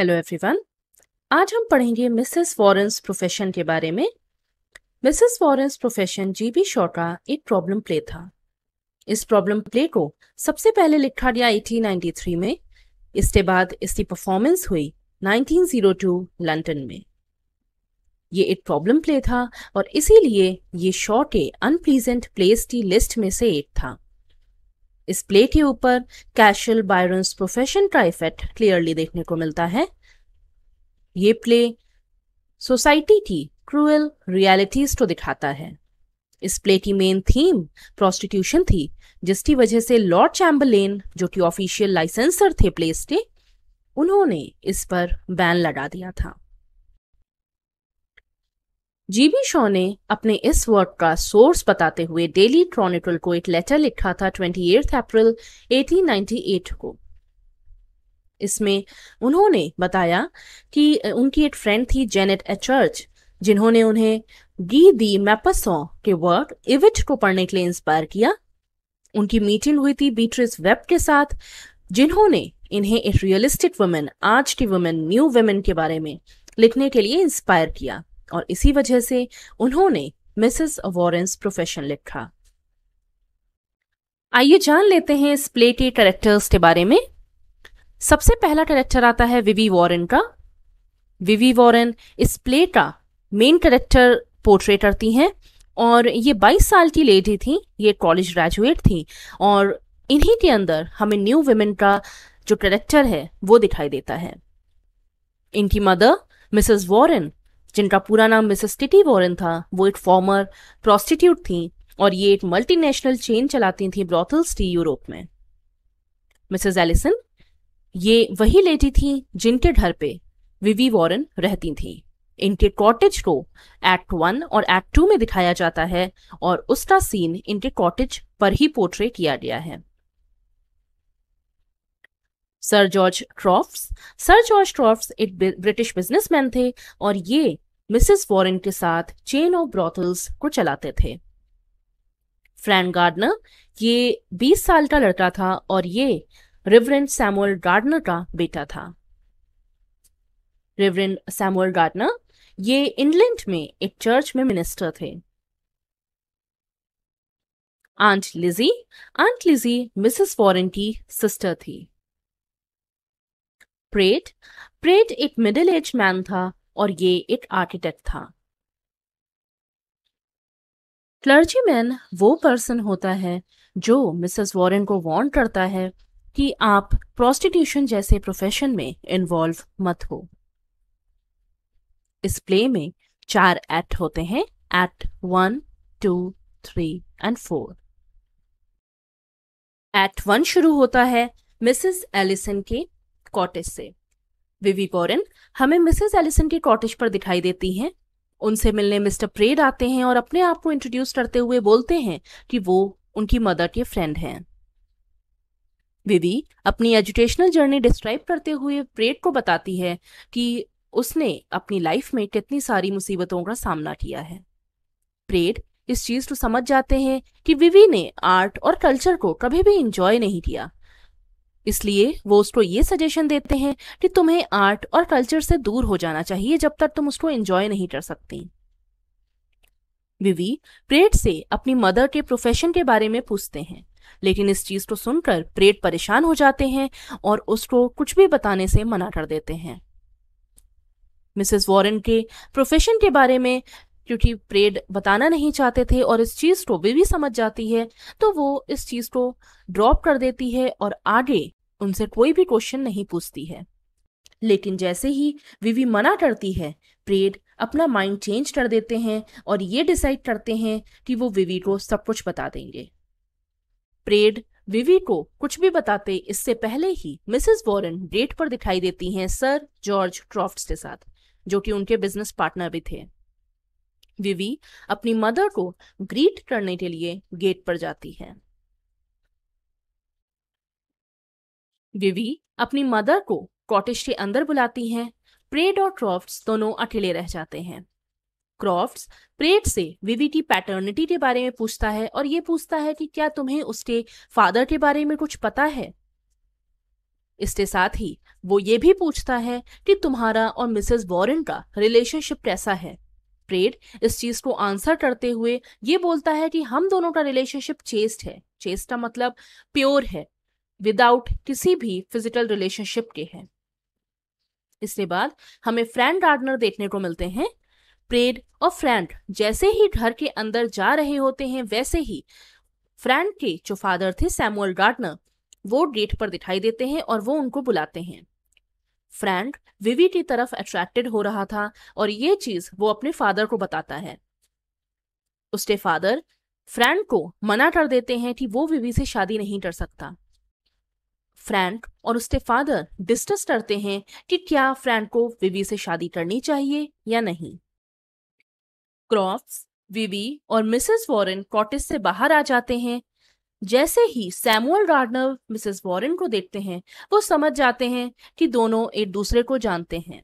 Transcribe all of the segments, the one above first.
hello everyone आज हम पढ़ेंगे मिसेस वॉरेंस प्रोफेशन के बारे में Mrs Warren's profession GB Shaw का एक प्रॉब्लम प्ले था इस प्रॉब्लम प्ले को सबसे पहले लिखा गया 1893 में इसके बाद इसकी परफॉर्मेंस हुई 1902 लंदन में ये एक प्रॉब्लम प्ले था और इसीलिए ये शॉ के अनप्लीजेंट प्लेस की लिस्ट में से एक था इस प्ले के ऊपर कैशल बायरन्स प्रोफेशन ट्राइफेट क्लियरली देखने को मिलता है ये प्ले सोसाइटी की क्रूएल रियलिटीज को दिखाता है इस प्ले की मेन थीम प्रोस्टिट्यूशन थी जिसकी वजह से लॉर्ड चैम्बरलेन जो कि ऑफिशियल लाइसेंसर थे प्लेस के उन्होंने इस पर बैन लगा दिया था जीबी शॉ ने अपने इस वर्क का सोर्स बताते हुए डेली ट्रॉनिटल को एक लेटर लिखा था एट अप्रैल एटीन को इसमें उन्होंने बताया कि उनकी एक फ्रेंड थी जेनेट एचर्च जिन्होंने उन्हें गी दी मैपसो के वर्क इविट को पढ़ने के लिए इंस्पायर किया उनकी मीटिंग हुई थी बीट्रिस वेब के साथ जिन्होंने इन्हें एक रियलिस्टिक वुमेन आज की वुमेन न्यू वुमेन के बारे में लिखने के लिए इंस्पायर किया और इसी वजह से उन्होंने मिसेस वॉरेंस प्रोफेशन लिखा आइए जान लेते हैं इस प्ले के करेक्टर्स के बारे में सबसे पहला कैरेक्टर आता है विवी वॉरेन का विवी वॉरेन इस प्ले का मेन कैरेक्टर पोर्ट्रेट करती हैं और ये 22 साल की लेडी थी ये कॉलेज ग्रेजुएट थी और इन्हीं के अंदर हमें न्यू वुमेन का जो करेक्टर है वो दिखाई देता है इनकी मदर मिसेस वॉरेन जिनका पूरा नाम मिसेस टिटी वॉरन था वो एक फॉर्मर प्रोस्टिट्यूट थी और ये एक मल्टीनेशनल चेन चलाती थी ब्रॉथल्स टी यूरोप में मिसेस एलिसन ये वही लेडी थी जिनके घर पे विवी वॉरन रहती थी इनके कॉटेज को एक्ट वन और एक्ट टू में दिखाया जाता है और उसका सीन इनके कॉटेज पर ही पोर्ट्रे किया गया है Sir George Croft Sir George Croft एक ब्रिटिश बिजनेसमैन थे और ये मिसेस वॉरेन के साथ चेन ऑफ ब्रॉथल्स को चलाते थे फ्रैंक गार्डनर ये 20 साल का लड़का था और ये रिवरेंट सैमुअल गार्डनर का बेटा था रेवरेंड सैमुअल गार्डनर ये इंग्लैंड में एक चर्च में मिनिस्टर थे aunt Lizzie aunt Lizzie Mrs Warren की सिस्टर थी प्रेट प्रेट एक मिडिल एज मैन था और ये एक आर्किटेक्ट था क्लर्जीमैन वो पर्सन होता है जो मिसेस वॉरेन को वार्न करता है कि आप प्रोस्टिट्यूशन जैसे प्रोफेशन में इन्वॉल्व मत हो इस प्ले में चार एक्ट होते हैं act one two three and four act one शुरू होता है मिसेस एलिसन के कॉटेज से विवी कॉरन हमें मिसेस एलिसन के कॉटेज पर दिखाई देती हैं उनसे मिलने मिस्टर प्रेड आते हैं और अपने आप को इंट्रोड्यूस करते हुए बोलते हैं कि वो उनकी मदर के फ्रेंड हैं विवी अपनी एजुकेशनल जर्नी डिस्क्राइब करते हुए प्रेड को बताती है कि उसने अपनी लाइफ में कितनी सारी मुसीबतों का सामना किया है प्रेड इस चीज को समझ जाते हैं कि विवी ने आर्ट और कल्चर को कभी भी इंजॉय नहीं किया इसलिए वो उसको ये सजेशन देते हैं कि तुम्हें आर्ट और कल्चर से दूर हो जाना चाहिए जब तक तुम उसको एंजॉय नहीं कर सकती विवी प्रेट से अपनी मदर के प्रोफेशन के बारे में पूछते हैं लेकिन इस चीज को सुनकर प्रेट परेशान हो जाते हैं और उसको कुछ भी बताने से मना कर देते हैं मिसेस वॉरेन के प्रोफेशन के बारे में क्योंकि प्रेड बताना नहीं चाहते थे और इस चीज को भी समझ जाती है तो वो इस चीज को ड्रॉप कर देती है और आगे उनसे कोई भी क्वेश्चन नहीं पूछती है लेकिन जैसे ही विवी मना करती है प्रेड अपना माइंड चेंज कर देते हैं और ये डिसाइड करते हैं कि वो विवी को सब कुछ बता देंगे प्रेड विवी को कुछ भी बताते इससे पहले ही मिसेस वॉरन डेट पर दिखाई देती हैं सर जॉर्ज क्रॉफ्ट्स के साथ जो कि उनके बिजनेस पार्टनर भी थे विवी अपनी मदर को ग्रीट करने के लिए गेट पर जाती है विवी अपनी मदर को कॉटेज के अंदर बुलाती हैं प्रेड और क्रॉफ्ट दोनों अकेले रह जाते हैं क्रॉफ्ट्स प्रेड से विवी की पैटर्निटी के बारे में पूछता है और ये पूछता है कि क्या तुम्हें उसके फादर के बारे में कुछ पता है इसके साथ ही वो ये भी पूछता है कि तुम्हारा और मिसेस वॉरेन का रिलेशनशिप कैसा है प्रेड इस चीज को आंसर करते हुए ये बोलता है कि हम दोनों का रिलेशनशिप चेस्ट है चेस्ट का मतलब प्योर है विदाउट किसी भी फिजिकल रिलेशनशिप के है इसके बाद हमें फ्रेंड गार्डनर देखने को मिलते हैं प्रेड और फ्रेंड जैसे ही घर के अंदर जा रहे होते हैं वैसे ही फ्रेंड के जो फादर थे सैमुअल गार्डनर वो गेट पर दिखाई देते हैं और वो उनको बुलाते हैं फ्रैंक विवी की तरफ अट्रैक्टेड हो रहा था और ये चीज वो अपने फादर को बताता है उसके फादर फ्रैंक को मना कर देते हैं कि वो विवी से शादी नहीं कर सकता फ्रैंक और उसके फादर डिस्कस करते हैं कि क्या फ्रैंक को विवी से शादी करनी चाहिए या नहीं क्रॉफ्ट विवी और मिसेस वॉरेन कॉटेज से बाहर आ जाते हैं जैसे ही सैमुअल गार्डनर मिसेस वॉरेन को देखते हैं वो समझ जाते हैं कि दोनों एक दूसरे को जानते हैं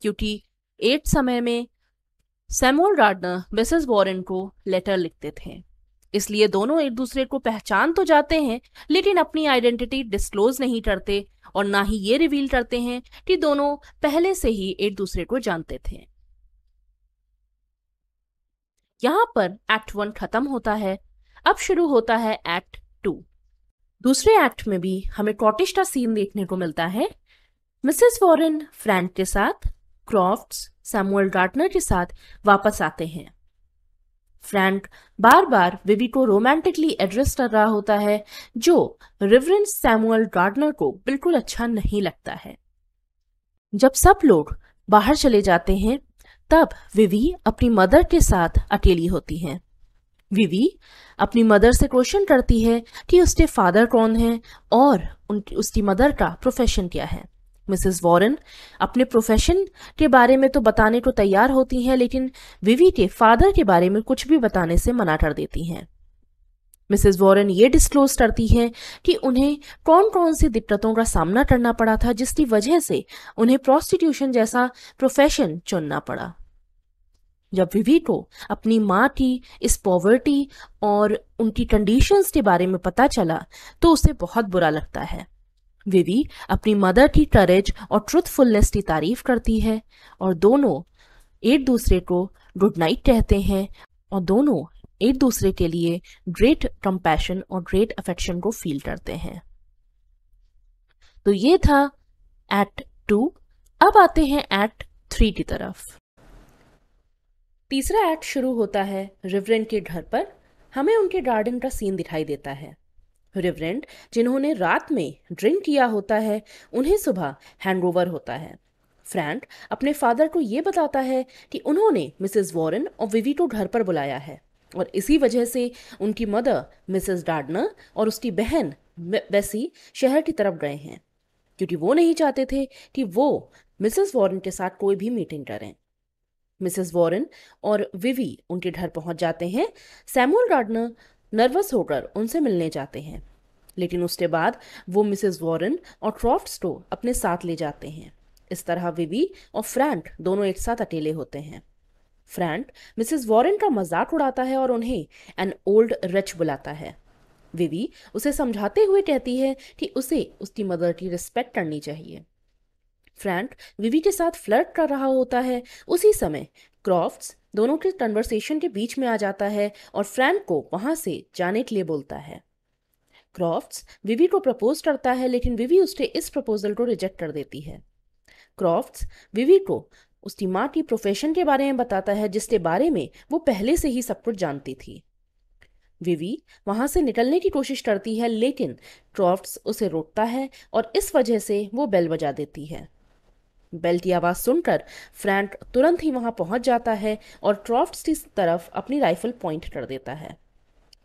क्योंकि एक समय में सैमुअल गार्डनर मिसेस वॉरेन को लेटर लिखते थे इसलिए दोनों एक दूसरे को पहचान तो जाते हैं लेकिन अपनी आइडेंटिटी डिस्क्लोज नहीं करते और ना ही ये रिवील करते हैं कि दोनों पहले से ही एक दूसरे को जानते थे यहां पर एक्ट वन खत्म होता है अब शुरू होता है एक्ट टू दूसरे एक्ट में भी हमें कॉटिस्टा का सीन देखने को मिलता है मिसेस वॉरेन फ्रैंक के साथ क्रॉफ्ट सैमुअल गार्टनर के साथ वापस आते हैं फ्रैंक बार बार विवी को रोमांटिकली एड्रेस कर रहा होता है जो रिवरेंस सैमुअल गार्डनर को बिल्कुल अच्छा नहीं लगता है जब सब लोग बाहर चले जाते हैं तब विवी अपनी मदर के साथ अकेली होती हैं विवी अपनी मदर से क्वेश्चन करती है कि उसके फादर कौन हैं और उसकी मदर का प्रोफेशन क्या है मिसेस वॉरेन अपने प्रोफेशन के बारे में तो बताने को तैयार होती हैं लेकिन विवी के फादर के बारे में कुछ भी बताने से मना कर देती हैं मिसेस वॉरेन ये डिस्क्लोज करती हैं कि उन्हें कौन कौन सी दिक्कतों का सामना करना पड़ा था जिसकी वजह से उन्हें प्रॉस्टिट्यूशन जैसा प्रोफेशन चुनना पड़ा जब को अपनी माँ की इस पॉवर्टी और उनकी कंडीशंस के बारे में पता चला तो उसे बहुत बुरा लगता है विवी अपनी मदर की करेज और ट्रुथफुलनेस की तारीफ करती है और दोनों एक दूसरे को गुड नाइट कहते हैं और दोनों एक दूसरे के लिए ग्रेट कंपैशन और ग्रेट अफेक्शन को फील करते हैं तो ये था एक्ट टू अब आते हैं एक्ट थ्री की तरफ तीसरा एक्ट शुरू होता है रिवरेंड के घर पर हमें उनके गार्डन का सीन दिखाई देता है रिवरेंड जिन्होंने रात में ड्रिंक किया होता है उन्हें सुबह हैंडओवर होता है फ्रैंक अपने फादर को यह बताता है कि उन्होंने मिसेस वॉरेन और विवी को घर पर बुलाया है और इसी वजह से उनकी मदर मिसेस डार्डनर और उसकी बहन बेसी शहर की तरफ गए हैं क्योंकि वो नहीं चाहते थे कि वो मिसेस वॉरेन के साथ कोई भी मीटिंग करें मिसेस वॉरन और विवी उनके घर पहुंच जाते हैं सैमुअल गार्डनर नर्वस होकर उनसे मिलने जाते हैं लेकिन उसके बाद वो मिसेस वॉरन और क्रॉफ्ट स्टो अपने साथ ले जाते हैं इस तरह विवी और फ्रैंक दोनों एक साथ अकेले होते हैं फ्रैंक मिसेस वॉरन का मजाक उड़ाता है और उन्हें एन ओल्ड रच बुलाता है विवी उसे समझाते हुए कहती है कि उसे उसकी मदर की रिस्पेक्ट करनी चाहिए फ्रैंक विवी के साथ फ्लर्ट कर रहा होता है उसी समय क्रॉफ्ट्स दोनों के कन्वर्सेशन के बीच में आ जाता है और फ्रैंक को वहां से जाने के लिए बोलता है क्रॉफ्ट्स विवी को प्रपोज करता है लेकिन विवी उसके इस प्रपोजल को रिजेक्ट कर देती है क्रॉफ्ट्स विवी को उसकी माँ की प्रोफेशन के बारे में बताता है जिसके बारे में वो पहले से ही सब कुछ जानती थी विवी वहां से निकलने की कोशिश करती है लेकिन क्रॉफ्ट्स उसे रोकता है और इस वजह से वो बेल बजा देती है बेल की आवाज़ सुनकर फ्रैंक तुरंत ही वहां पहुंच जाता है और ट्रॉफ्ट की तरफ अपनी राइफल पॉइंट कर देता है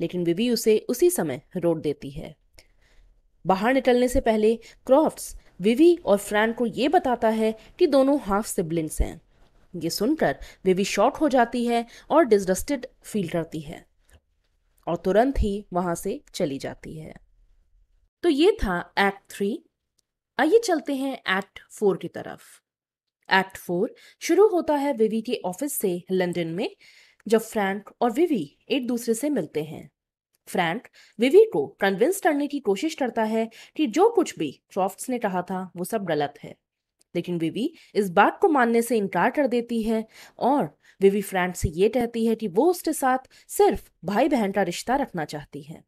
लेकिन विवी उसे उसी समय रोक देती है बाहर निकलने से पहले क्रॉफ्ट्स विवी और फ्रैंक को ये बताता है कि दोनों हाफ सिबलिंग्स हैं ये सुनकर विवी शॉक हो जाती है और डिसडस्टेड फील करती है और तुरंत ही वहां से चली जाती है तो ये था एक्ट थ्री आइए चलते हैं एक्ट फोर की तरफ एक्ट फोर शुरू होता है विवी के ऑफिस से लंदन में जब फ्रैंक और विवी एक दूसरे से मिलते हैं फ्रैंक विवी को कन्विंस करने की कोशिश करता है कि जो कुछ भी क्रॉफ्ट्स ने कहा था वो सब गलत है लेकिन विवी इस बात को मानने से इनकार कर देती है और विवी फ्रैंक से ये कहती है कि वो उसके साथ सिर्फ भाई बहन का रिश्ता रखना चाहती है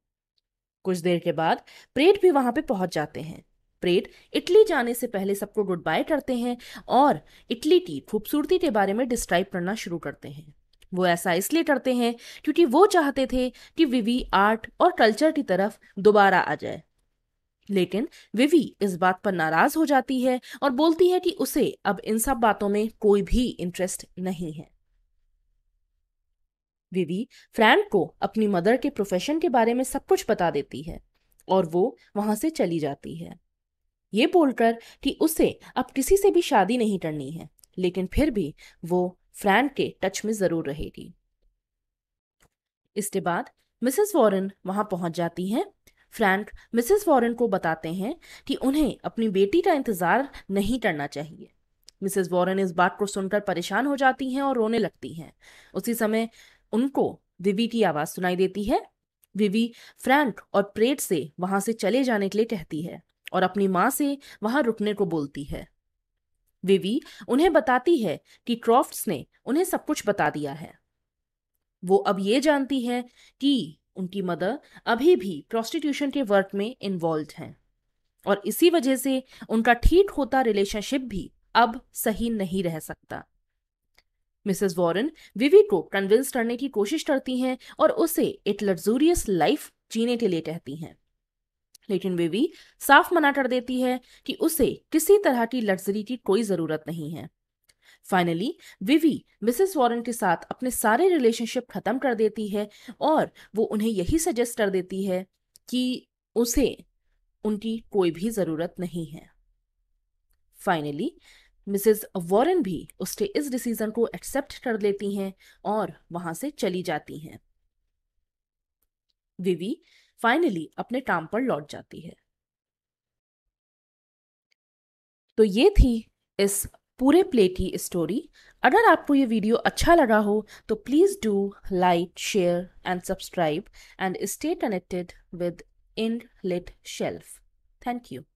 कुछ देर के बाद प्रेट भी वहां पे पहुंच जाते हैं प्रेत इटली जाने से पहले सबको गुड बाय करते हैं और इटली की खूबसूरती के बारे में डिस्क्राइब करना शुरू करते हैं वो ऐसा इसलिए करते हैं क्योंकि वो चाहते थे कि विवी आर्ट और कल्चर की तरफ दोबारा आ जाए लेकिन विवी इस बात पर नाराज हो जाती है और बोलती है कि उसे अब इन सब बातों में कोई भी इंटरेस्ट नहीं है विवी फ्रैंक को अपनी मदर के प्रोफेशन के बारे में सब कुछ बता देती है और वो वहां से चली जाती है ये बोलकर कि उसे अब किसी से भी शादी नहीं करनी है लेकिन फिर भी वो फ्रैंक के टच में जरूर रहेगी इसके बाद मिसेस वॉरेन वहां पहुंच जाती हैं फ्रैंक मिसेस वॉरेन को बताते हैं कि उन्हें अपनी बेटी का इंतजार नहीं करना चाहिए मिसेस वॉरेन इस बात को सुनकर परेशान हो जाती हैं और रोने लगती हैं उसी समय उनको विवी की आवाज सुनाई देती है विवी फ्रैंक और प्रेट से वहां से चले जाने के लिए कहती है और अपनी माँ से वहां रुकने को बोलती है विवी उन्हें बताती है कि क्रॉफ्ट्स ने उन्हें सब कुछ बता दिया है वो अब ये जानती है कि उनकी मदर अभी भी प्रोस्टिट्यूशन के वर्क में इन्वॉल्व हैं और इसी वजह से उनका ठीक होता रिलेशनशिप भी अब सही नहीं रह सकता मिसेस वॉरन विवी को कन्विंस करने की कोशिश करती हैं और उसे एक लग्जूरियस लाइफ जीने के लिए कहती हैं लेकिन वे भी साफ मना कर देती है कि उसे किसी तरह की लग्जरी की कोई जरूरत नहीं है फाइनली विवी मिसेस वॉरन के साथ अपने सारे रिलेशनशिप खत्म कर देती है और वो उन्हें यही सजेस्ट कर देती है कि उसे उनकी कोई भी ज़रूरत नहीं है फाइनली मिसेस वॉरन भी उसके इस डिसीजन को एक्सेप्ट कर लेती हैं और वहां से चली जाती हैं विवी फाइनली अपने काम पर लौट जाती है तो ये थी इस पूरे प्ले की स्टोरी अगर आपको ये वीडियो अच्छा लगा हो तो please do like share and subscribe and stay connected with in Lit Shelf thank you